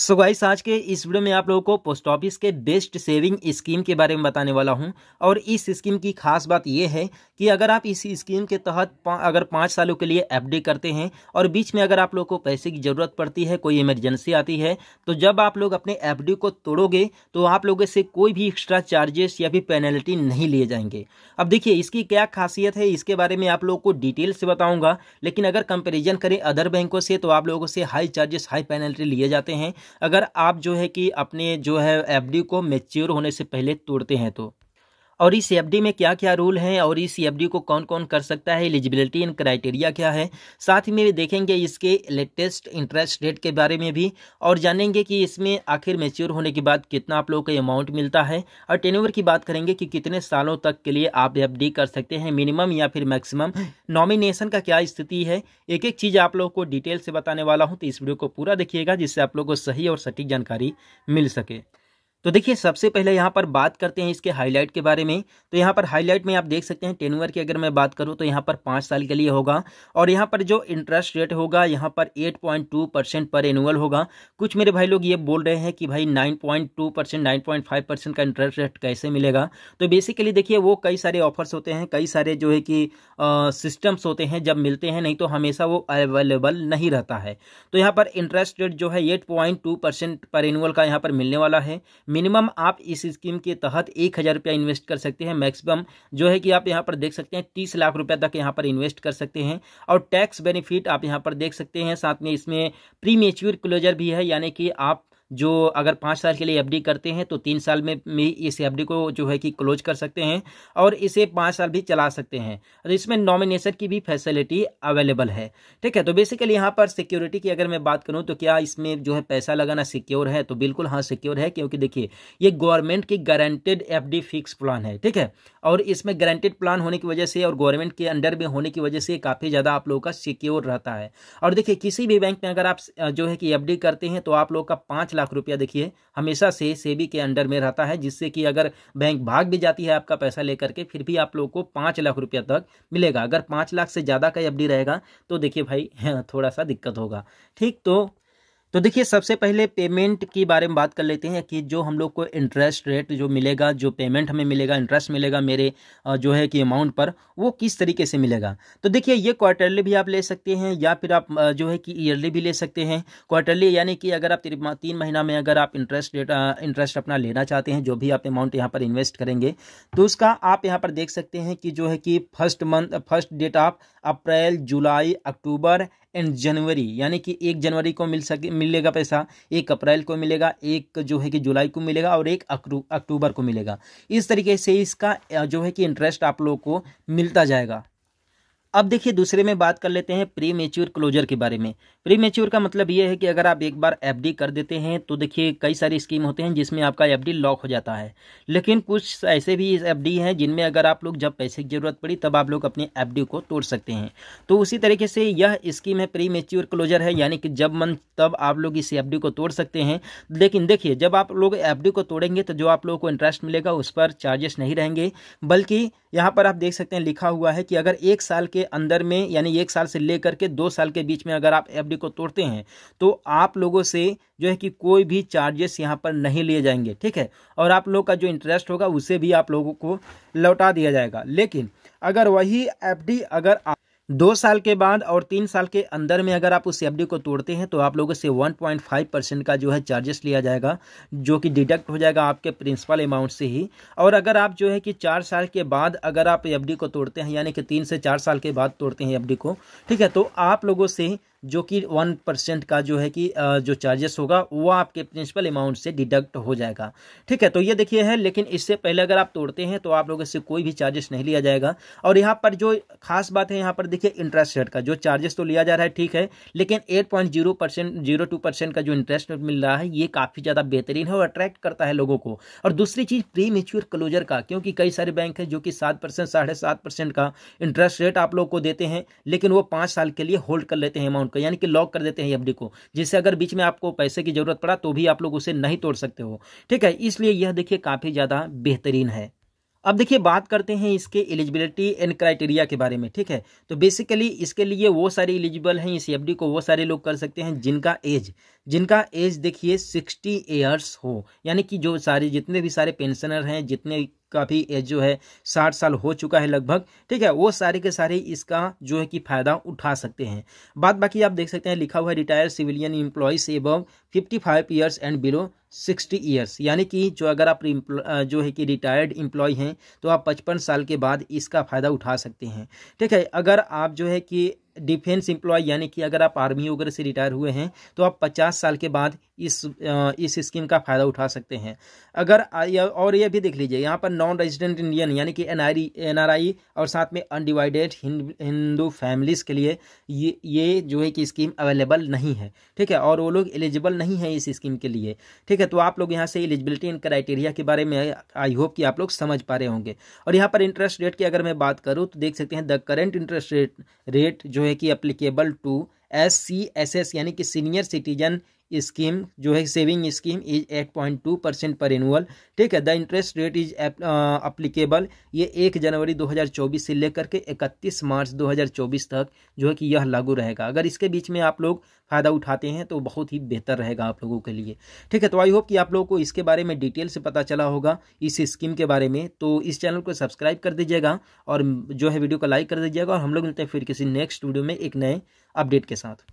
so guys आज के इस वीडियो में आप लोगों को पोस्ट ऑफिस के बेस्ट सेविंग स्कीम के बारे में बताने वाला हूं और इस स्कीम की खास बात यह है कि अगर आप इस स्कीम के तहत पा, अगर पाँच सालों के लिए एफडी करते हैं और बीच में अगर आप लोगों को पैसे की ज़रूरत पड़ती है कोई इमरजेंसी आती है तो जब आप लोग अपने एफ को तोड़ोगे तो आप लोगों से कोई भी एक्स्ट्रा चार्जेस या फिर पेनल्टी नहीं लिए जाएंगे अब देखिए इसकी क्या खासियत है इसके बारे में आप लोगों को डिटेल से बताऊँगा लेकिन अगर कंपेरिजन करें अदर बैंकों से तो आप लोगों से हाई चार्जेस हाई पेनल्टी लिए जाते हैं अगर आप जो है कि अपने जो है एफडी को मेच्योर होने से पहले तोड़ते हैं तो और इस एफ में क्या क्या रूल हैं और इस एफ को कौन कौन कर सकता है एलिजिबिलिटी एंड क्राइटेरिया क्या है साथ ही में देखेंगे इसके लेटेस्ट इंटरेस्ट रेट के बारे में भी और जानेंगे कि इसमें आखिर मेच्योर होने के बाद कितना आप लोगों को अमाउंट मिलता है और टेन की बात करेंगे कि कितने सालों तक के लिए आप एफ कर सकते हैं मिनिमम या फिर मैक्सिमम नॉमिनेशन का क्या स्थिति है एक एक चीज़ आप लोगों को डिटेल से बताने वाला हूँ तो इस वीडियो को पूरा देखिएगा जिससे आप लोग को सही और सटीक जानकारी मिल सके तो देखिए सबसे पहले यहाँ पर बात करते हैं इसके हाईलाइट के बारे में तो यहाँ पर हाईलाइट में आप देख सकते हैं टेनवर की अगर मैं बात करूँ तो यहाँ पर पाँच साल के लिए होगा और यहाँ पर जो इंटरेस्ट रेट होगा यहाँ पर eight point two percent per annual होगा कुछ मेरे भाई लोग ये बोल रहे हैं कि भाई nine point two percent nine point five percent का इंटरेस्ट रेट कैसे मिलेगा तो बेसिकली देखिए वो कई सारे ऑफर्स होते हैं कई सारे जो है कि सिस्टम्स होते हैं जब मिलते हैं नहीं तो हमेशा वो अवेलेबल नहीं रहता है तो यहाँ पर इंटरेस्ट रेट जो है eight point two percent per annual का यहाँ पर मिलने वाला है मिनिमम आप इस स्कीम के तहत एक हज़ार रुपया इन्वेस्ट कर सकते हैं मैक्सिमम जो है कि आप यहाँ पर देख सकते हैं तीस लाख रुपये तक यहाँ पर इन्वेस्ट कर सकते हैं और टैक्स बेनिफिट आप यहाँ पर देख सकते हैं साथ में इसमें प्री क्लोजर भी है यानी कि आप जो अगर पाँच साल के लिए एफडी करते हैं तो तीन साल में भी इस एफडी को जो है कि क्लोज कर सकते हैं और इसे पाँच साल भी चला सकते हैं और इसमें नॉमिनेशन की भी फैसिलिटी अवेलेबल है ठीक है तो बेसिकली यहाँ पर सिक्योरिटी की अगर मैं बात करूँ तो क्या इसमें जो है पैसा लगाना सिक्योर है तो बिल्कुल हाँ सिक्योर है क्योंकि देखिए ये गवर्नमेंट की गारंटेड एफ फिक्स प्लान है ठीक है और इसमें गारंटेड प्लान होने की वजह से और गवर्नमेंट के अंडर में होने की वजह से काफ़ी ज़्यादा आप लोगों का सिक्योर रहता है और देखिए किसी भी बैंक में अगर आप जो है कि एफ करते हैं तो आप लोग का पाँच लाख लाख रुपया देखिए हमेशा से सेबी के अंडर में रहता है जिससे कि अगर बैंक भाग भी जाती है आपका पैसा लेकर के फिर भी आप लोग को पाँच लाख रुपया तक मिलेगा अगर पाँच लाख से ज़्यादा का एफ रहेगा तो देखिए भाई हाँ, थोड़ा सा दिक्कत होगा ठीक तो तो देखिए सबसे पहले पेमेंट के बारे में बात कर लेते हैं कि जो हम लोग को इंटरेस्ट रेट जो मिलेगा जो पेमेंट हमें मिलेगा इंटरेस्ट मिलेगा मेरे जो है कि अमाउंट पर वो किस तरीके से मिलेगा तो देखिए ये क्वार्टरली भी आप ले सकते हैं या फिर आप जो है कि ईयरली भी ले सकते हैं क्वार्टरली यानी कि अगर आप तीन महीना में अगर आप इंटरेस्ट रेट इंटरेस्ट अपना लेना चाहते हैं जो भी आप अमाउंट यहाँ पर इन्वेस्ट करेंगे तो उसका आप यहाँ पर देख सकते हैं कि जो है कि फर्स्ट मंथ फर्स्ट डेट आप अप्रैल जुलाई अक्टूबर एंड जनवरी यानी कि एक जनवरी को मिल सके मिलेगा पैसा एक अप्रैल को मिलेगा एक जो है कि जुलाई को मिलेगा और एक अक्टूबर को मिलेगा इस तरीके से इसका जो है कि इंटरेस्ट आप लोग को मिलता जाएगा अब देखिए दूसरे में बात कर लेते हैं प्री मेच्योर क्लोजर के बारे में प्री मेच्योर का मतलब ये है कि अगर आप एक बार एफ कर देते हैं तो देखिए कई सारी स्कीम होते हैं जिसमें आपका एफ लॉक हो जाता है लेकिन कुछ ऐसे भी एफ हैं जिनमें अगर आप लोग जब पैसे की ज़रूरत पड़ी तब आप लोग अपने एफ को तोड़ सकते हैं तो उसी तरीके से यह स्कीम है प्री मेच्योर क्लोजर है यानी कि जब मन तब आप लोग इस एफ को तोड़ सकते हैं लेकिन देखिए जब आप लोग एफ को तोड़ेंगे तो जो आप लोगों को इंटरेस्ट मिलेगा उस पर चार्जेस नहीं रहेंगे बल्कि यहाँ पर आप देख सकते हैं लिखा हुआ है कि अगर एक साल के अंदर में यानी एक साल से लेकर के दो साल के बीच में अगर आप एफ को तोड़ते हैं तो आप लोगों से जो है कि कोई भी चार्जेस यहाँ पर नहीं लिए जाएंगे ठीक है और आप लोग का जो इंटरेस्ट होगा उसे भी आप लोगों को लौटा दिया जाएगा लेकिन अगर वही एफडी अगर आप दो साल के बाद और तीन साल के अंदर में अगर आप उस एफडी को तोड़ते हैं तो आप लोगों से 1.5 परसेंट का जो है चार्जेस लिया जाएगा जो कि डिडक्ट हो जाएगा आपके प्रिंसिपल अमाउंट से ही और अगर आप जो है कि चार साल के बाद अगर आप एफडी को तोड़ते हैं यानी कि तीन से चार साल के बाद तोड़ते हैं एफ को ठीक है तो आप लोगों से जो कि वन परसेंट का जो है कि जो चार्जेस होगा वो आपके प्रिंसिपल अमाउंट से डिडक्ट हो जाएगा ठीक है तो ये देखिए है लेकिन इससे पहले अगर आप तोड़ते हैं तो आप लोगों से कोई भी चार्जेस नहीं लिया जाएगा और यहाँ पर जो खास बात है यहाँ पर देखिए इंटरेस्ट रेट का जो चार्जेस तो लिया जा रहा है ठीक है लेकिन eight point zero percent zero two percent का जो इंटरेस्ट रेट मिल रहा है ये काफ़ी ज़्यादा बेहतरीन है और अट्रैक्ट करता है लोगों को और दूसरी चीज़ प्री मेच्योर क्लोजर का क्योंकि कई सारे बैंक हैं जो कि सात परसेंट साढ़े सात परसेंट का इंटरेस्ट रेट आप लोग को देते हैं लेकिन वो पाँच साल के लिए होल्ड कर लेते हैं अमाउंट अकाउंट कर यानी कि लॉक कर देते हैं एफ को जिससे अगर बीच में आपको पैसे की जरूरत पड़ा तो भी आप लोग उसे नहीं तोड़ सकते हो ठीक है इसलिए यह देखिए काफ़ी ज़्यादा बेहतरीन है अब देखिए बात करते हैं इसके एलिजिबिलिटी एंड क्राइटेरिया के बारे में ठीक है तो बेसिकली इसके लिए वो सारे एलिजिबल हैं इस एफडी को वो सारे लोग कर सकते हैं जिनका एज जिनका एज देखिए सिक्सटी ईयर्स हो यानी कि जो सारे जितने भी सारे पेंशनर हैं जितने का भी एज जो है साठ साल हो चुका है लगभग ठीक है वो सारे के सारे इसका जो है कि फ़ायदा उठा सकते हैं बाद बाकी आप देख सकते हैं लिखा हुआ है retire civilian employees above fifty five years and below sixty years यानी कि जो अगर आप जो है कि रिटायर्ड एम्प्लॉय हैं तो आप पचपन साल के बाद इसका फ़ायदा उठा सकते हैं ठीक है अगर आप जो है कि डिफेंस एम्प्लॉय यानी कि अगर आप आर्मी वगैरह से रिटायर हुए हैं तो आप 50 साल के बाद इस इस स्कीम का फ़ायदा उठा सकते हैं अगर और ये भी देख लीजिए यहाँ पर नॉन रेजिडेंट इंडियन यानी कि एन आई और साथ में अनडिवाइडेड हिंदू फैमिलीज़ के लिए ये ये जो है कि स्कीम अवेलेबल नहीं है ठीक है और वो लोग एलिजिबल नहीं है इस स्कीम के लिए ठीक है तो आप लोग यहाँ से एलिजिबिलिटी एंड क्राइटेरिया के बारे में आई होप कि आप लोग समझ पा रहे होंगे और यहाँ पर इंटरेस्ट रेट की अगर मैं बात करूँ तो देख सकते हैं the current interest rate rate जो जो है कि applicable to S C S S यानी कि सीनियर सिटीजन स्कीम जो है saving scheme is eight point two percent per annual ठीक है the interest rate is applicable ये एक जनवरी 2024 से लेकर के 31 मार्च 2024 तक जो है कि यह लागू रहेगा अगर इसके बीच में आप लोग फ़ायदा उठाते हैं तो बहुत ही बेहतर रहेगा आप लोगों के लिए ठीक है तो आई होप कि आप लोगों को इसके बारे में डिटेल से पता चला होगा इस स्कीम के बारे में तो इस चैनल को सब्सक्राइब कर दीजिएगा और जो है वीडियो को लाइक कर दीजिएगा और हम लोग मिलते हैं फिर किसी नेक्स्ट वीडियो में एक नए अपडेट के साथ